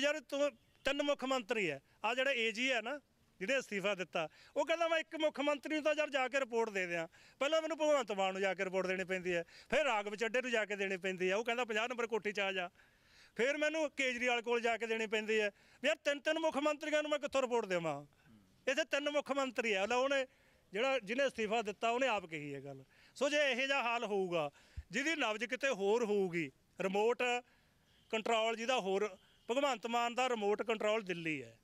ਵੀ ਯਾਰ ਤੂੰ ਤਿੰਨ ਮੁੱਖ ਮੰਤਰੀ ਹੈ ਆ ਜਿਹੜਾ ਏਜੀ ਹੈ ਨਾ ਜਿਹੜੇ ਅਸਤੀਫਾ ਦਿੱਤਾ ਉਹ ਕਹਿੰਦਾ ਮੈਂ ਇੱਕ ਮੁੱਖ ਮੰਤਰੀ ਨੂੰ ਤਾਂ ਯਾਰ ਜਾ ਕੇ ਰਿਪੋਰਟ ਦੇ ਦਿਆਂ ਪਹਿਲਾਂ ਮੈਨੂੰ ਭਗਵੰਤ ਮਾਨ ਨੂੰ ਜਾ ਕੇ ਰਿਪੋਰਟ ਦੇਣੀ ਪੈਂਦੀ ਹੈ ਫਿਰ ਰਾਗਵ ਚੱਡੇ ਨੂੰ ਜਾ ਕੇ ਦੇਣੀ ਪੈਂਦੀ ਹੈ ਉਹ ਕਹਿੰਦਾ 50 ਨੰਬਰ ਕੋਠੀ 'ਚ ਆ ਜਾ ਫਿਰ ਮੈਨੂੰ ਕੇਜਰੀਵਾਲ ਕੋਲ ਜਾ ਕੇ ਦੇਣੀ ਪੈਂਦੀ ਹੈ ਯਾਰ ਤਿੰਨ ਤਿੰਨ ਮੁੱਖ ਮੰਤਰੀਆਂ ਨੂੰ ਮੈਂ ਕਿੱਥੋਂ ਰਿਪੋਰਟ ਦੇਵਾਂ ਇੱਥੇ ਤਿੰਨ ਮੁੱਖ ਮੰਤਰੀ ਆ ਲਓ ਉਹਨੇ ਜਿਹੜਾ ਜਿਹਨੇ ਅਸਤੀਫਾ ਦਿੱਤਾ ਉਹਨੇ ਆਪ ਕਹੀ ਹੈ ਗੱਲ ਸੋ ਜੇ ਇਹੋ ਜਿਹਾ ਹਾਲ ਹੋਊਗਾ ਜਿਹਦੀ ਨਵਜ ਕਿਤੇ ਹੋਰ ਹੋਊਗੀ ਰਿਮੋਟ ਕੰਟਰੋਲ ਜਿਹਦਾ ਹੋਰ ਭਗਵੰਤ ਮਾਨ ਦਾ ਰਿਮੋਟ ਕੰਟਰੋਲ ਦਿੱਲੀ ਹੈ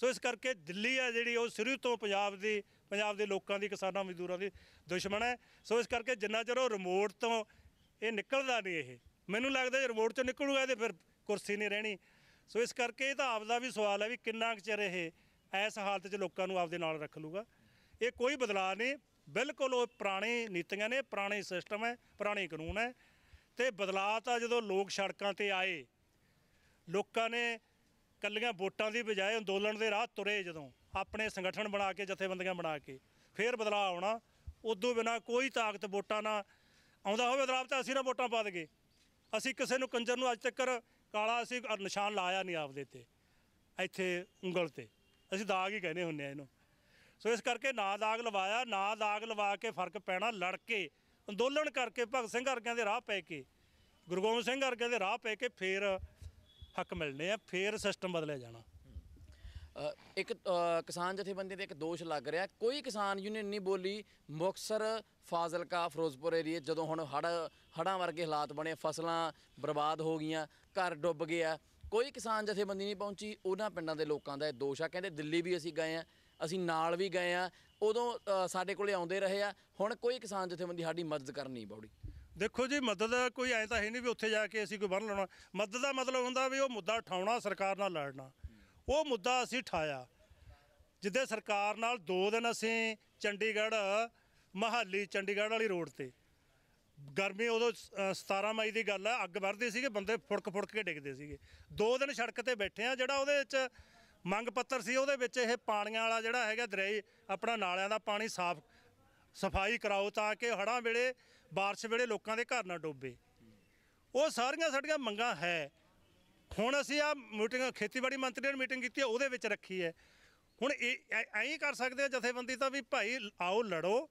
ਸੋ ਇਸ ਕਰਕੇ ਦਿੱਲੀ ਹੈ ਜਿਹੜੀ ਉਹ ਸ਼ੁਰੂ ਤੋਂ ਪੰਜਾਬ ਦੀ ਪੰਜਾਬ ਦੇ ਲੋਕਾਂ ਦੀ ਕਿਸਾਨਾਂ ਮਜ਼ਦੂਰਾਂ ਦੀ ਦੁਸ਼ਮਣ ਹੈ ਸੋ ਇਸ ਕਰਕੇ ਜਿੰਨਾ ਚਿਰ ਉਹ ਰਿਮੋਟ ਤੋਂ ਇਹ ਨਿਕਲਦਾ ਨਹੀਂ ਇਹ ਮੈਨੂੰ ਲੱਗਦਾ ਜੇ ਰਿਮੋਟ ਚੋਂ ਨਿਕਲੂਗਾ ਤੇ ਫਿਰ ਕੁਰਸੀ ਨਹੀਂ ਰਹਿਣੀ ਸੋ ਇਸ ਕਰਕੇ ਇਹ ਤਾਂ ਆਪਦਾ ਵੀ ਸਵਾਲ ਹੈ ਵੀ ਕਿੰਨਾ ਕੁ ਚਿਰ ਇਹ ਐਸ ਹਾਲਤ 'ਚ ਲੋਕਾਂ ਨੂੰ ਆਪਦੇ ਨਾਲ ਰੱਖ ਲੂਗਾ ਇਹ ਕੋਈ ਬਦਲਾਅ ਨਹੀਂ ਬਿਲਕੁਲ ਉਹ ਪੁਰਾਣੇ ਨੀਤੀਆਂ ਨੇ ਪੁਰਾਣੇ ਸਿਸਟਮ ਹੈ ਪੁਰਾਣੇ ਕਾਨੂੰਨ ਹੈ ਤੇ ਬਦਲਾਅ ਤਾਂ ਜਦੋਂ ਲੋਕ ਸੜਕਾਂ ਤੇ ਆਏ ਲੋਕਾਂ ਨੇ ਕੱਲੀਆਂ ਵੋਟਾਂ ਦੀ ਬਜਾਏ ਅੰਦੋਲਨ ਦੇ ਰਾਹ ਤੁਰੇ ਜਦੋਂ ਆਪਣੇ ਸੰਗਠਨ ਬਣਾ ਕੇ ਜਥੇਬੰਦੀਆਂ ਬਣਾ ਕੇ ਫੇਰ ਬਦਲਾਅ ਆਉਣਾ ਉਦੋਂ ਬਿਨਾ ਕੋਈ ਤਾਕਤ ਵੋਟਾਂ ਨਾ ਆਉਂਦਾ ਹੋਵੇ ਬਦਲਾਅ ਤਾਂ ਅਸੀਂ ਨਾ ਵੋਟਾਂ ਪਾ ਦਗੇ ਅਸੀਂ ਕਿਸੇ ਨੂੰ ਕੰਜਰ ਨੂੰ ਅੱਜ ਤੱਕ ਕਾਲਾ ਅਸੀਂ ਨਿਸ਼ਾਨ ਲਾਇਆ ਨਹੀਂ ਆਪਦੇ ਤੇ ਇੱਥੇ ਉਂਗਲ ਤੇ ਅਸੀਂ ਦਾਗ ਹੀ ਕਹਿੰਦੇ ਹੁੰਨੇ ਆ ਇਹਨੂੰ ਸੋ ਇਸ ਕਰਕੇ ਨਾ ਦਾਗ ਲਵਾਇਆ ਨਾ ਦਾਗ ਲਵਾ ਕੇ ਫਰਕ ਪੈਣਾ ਲੜ ਕੇ ਅੰਦੋਲਨ ਕਰਕੇ ਭਗਤ ਸਿੰਘ ਵਰਗਿਆਂ ਦੇ ਰਾਹ ਪੈ ਕੇ ਗੁਰਗੋਬਿੰਦ ਸਿੰਘ ਵਰਗਿਆਂ ਦੇ ਰਾਹ ਪੈ ਕੇ ਫੇਰ ਹੱਕ ਮਿਲਨੇ ਆ ਫੇਰ ਸਿਸਟਮ ਬਦਲਿਆ ਜਾਣਾ ਇੱਕ ਕਿਸਾਨ ਜਥੇਬੰਦੀ ਤੇ ਇੱਕ ਦੋਸ਼ ਲੱਗ ਰਿਹਾ ਕੋਈ ਕਿਸਾਨ ਯੂਨੀਅਨ ਨਹੀਂ ਬੋਲੀ ਮੁਕਸਰ ਫਾਜ਼ਲਕਾ ਫਿਰੋਜ਼ਪੁਰ ਏਰੀਏ ਜਦੋਂ ਹੁਣ ਹੜ ਹੜਾਂ ਵਰਗੇ ਹਾਲਾਤ ਬਣੇ ਫਸਲਾਂ ਬਰਬਾਦ ਹੋ ਗਈਆਂ ਘਰ ਡੁੱਬ ਗਿਆ ਕੋਈ ਕਿਸਾਨ ਜਥੇਬੰਦੀ ਨਹੀਂ ਪਹੁੰਚੀ ਉਹਨਾਂ ਪਿੰਡਾਂ ਦੇ ਲੋਕਾਂ ਦਾ ਇਹ ਦੋਸ਼ ਆ ਕਹਿੰਦੇ ਦਿੱਲੀ ਵੀ ਅਸੀਂ ਗਏ ਆ ਅਸੀਂ ਨਾਲ ਵੀ ਗਏ ਆ ਉਦੋਂ ਸਾਡੇ ਕੋਲੇ ਆਉਂਦੇ ਰਹੇ ਆ ਹੁਣ ਕੋਈ ਕਿਸਾਨ ਜਥੇਬੰਦੀ ਸਾਡੀ ਮਦਦ ਕਰਨੀ ਨਹੀਂ ਬੌੜੀ ਦੇਖੋ ਜੀ ਮਦਦ ਕੋਈ ਐ ਤਾਂ ਹੈ ਨਹੀਂ ਵੀ ਉੱਥੇ ਜਾ ਕੇ ਅਸੀਂ ਕੋਈ ਬੰਨ ਲਾਉਣਾ ਮਦਦ ਦਾ ਮਤਲਬ ਹੁੰਦਾ ਵੀ ਉਹ ਮੁੱਦਾ ਉਠਾਉਣਾ ਸਰਕਾਰ ਨਾਲ ਲੜਨਾ ਉਹ ਮੁੱਦਾ ਅਸੀਂ ਠਾਇਆ ਜਿੱਦੇ ਸਰਕਾਰ ਨਾਲ 2 ਦਿਨ ਅਸੀਂ ਚੰਡੀਗੜ੍ਹ ਮਹਾਲੀ ਚੰਡੀਗੜ੍ਹ ਵਾਲੀ ਰੋਡ ਤੇ ਗਰਮੀ ਉਦੋਂ 17 ਮਈ ਦੀ ਗੱਲ ਹੈ ਅੱਗ ਵਰਦੀ ਸੀਗੇ ਬੰਦੇ ਫੁੜਕ ਫੁੜਕ ਕੇ ਡਿੱਗਦੇ ਸੀਗੇ 2 ਦਿਨ ਸੜਕ ਤੇ ਬੈਠੇ ਆ ਜਿਹੜਾ ਉਹਦੇ ਵਿੱਚ ਮੰਗ ਪੱਤਰ ਸੀ ਉਹਦੇ ਵਿੱਚ ਇਹ ਪਾਣੀਆਂ ਵਾਲਾ ਜਿਹੜਾ ਹੈਗਾ ਦਰਿਆ ਆਪਣਾ ਨਾਲਿਆਂ ਦਾ ਪਾਣੀ ਸਾਫ਼ ਸਫਾਈ ਕਰਾਓ ਤਾਂ ਕਿ ਹੜਾਂ ਵੇਲੇ بارش ਵੇਲੇ ਲੋਕਾਂ ਦੇ ਘਰ ਨਾ ਡੋਬੇ ਉਹ ਸਾਰੀਆਂ ਸਾਡੀਆਂ ਮੰਗਾਂ ਹੈ ਹੁਣ ਅਸੀਂ ਆ ਮੀਟਿੰਗ ਖੇਤੀਬਾੜੀ ਮੰਤਰੀ ਨਾਲ ਮੀਟਿੰਗ ਕੀਤੀ ਹੈ ਉਹਦੇ ਵਿੱਚ ਰੱਖੀ ਹੈ ਹੁਣ ਇਹ ਐਂ ਕਰ ਸਕਦੇ ਆ ਜਥੇਬੰਦੀ ਤਾਂ ਵੀ ਭਾਈ ਆਓ ਲੜੋ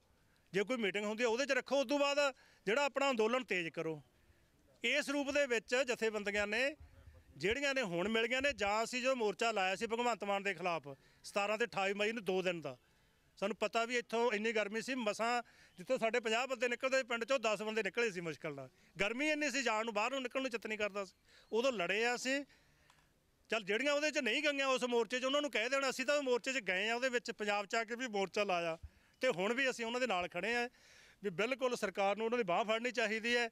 ਜੇ ਕੋਈ ਮੀਟਿੰਗ ਹੁੰਦੀ ਹੈ ਉਹਦੇ 'ਚ ਰੱਖੋ ਉਸ ਤੋਂ ਬਾਅਦ ਜਿਹੜਾ ਆਪਣਾ ਅੰਦੋਲਨ ਤੇਜ਼ ਕਰੋ ਇਸ ਰੂਪ ਦੇ ਵਿੱਚ ਜਥੇਬੰਦੀਆਂ ਨੇ ਜਿਹੜੀਆਂ ਨੇ ਹੁਣ ਮਿਲ ਗਈਆਂ ਨੇ ਜਾਂ ਅਸੀਂ ਜੋ ਮੋਰਚਾ ਲਾਇਆ ਸੀ ਭਗਵੰਤ ਮਾਨ ਦੇ ਖਿਲਾਫ 17 ਤੇ 28 ਮਈ ਨੂੰ 2 ਦਿਨ ਦਾ ਸਾਨੂੰ ਪਤਾ ਵੀ ਇੱਥੋਂ ਇੰਨੀ ਗਰਮੀ ਸੀ ਮਸਾਂ ਜਿੱਥੋਂ ਸਾਡੇ 50 ਬੰਦੇ ਨਿਕਲਦੇ ਪਿੰਡ ਚੋਂ 10 ਬੰਦੇ ਨਿਕਲੇ ਸੀ ਮੁਸ਼ਕਲ ਨਾਲ ਗਰਮੀ ਇੰਨੀ ਸੀ ਜਾਣ ਨੂੰ ਬਾਹਰ ਨੂੰ ਨਿਕਲਣ ਨੂੰ ਚਿੱਤ ਨਹੀਂ ਕਰਦਾ ਸੀ ਉਦੋਂ ਲੜੇ ਆ ਸੀ ਚਲ ਜਿਹੜੀਆਂ ਉਹਦੇ 'ਚ ਨਹੀਂ ਗਈਆਂ ਉਸ ਮੋਰਚੇ 'ਚ ਉਹਨਾਂ ਨੂੰ ਕਹਿ ਦੇਣਾ ਅਸੀਂ ਤਾਂ ਮੋਰਚੇ 'ਚ ਗਏ ਆ ਉਹਦੇ ਵਿੱਚ ਪੰਜਾਬ 'ਚ ਆ ਕੇ ਵੀ ਮੋਰਚਾ ਲਾਇਆ ਤੇ ਹੁਣ ਵੀ ਅਸੀਂ ਉਹਨਾਂ ਦੇ ਨਾਲ ਖੜੇ ਆ ਵੀ ਬਿਲਕੁਲ ਸਰਕਾਰ ਨੂੰ ਉਹਨਾਂ ਦੀ ਬਾਹ ਫੜਨੀ ਚਾਹੀਦੀ ਹੈ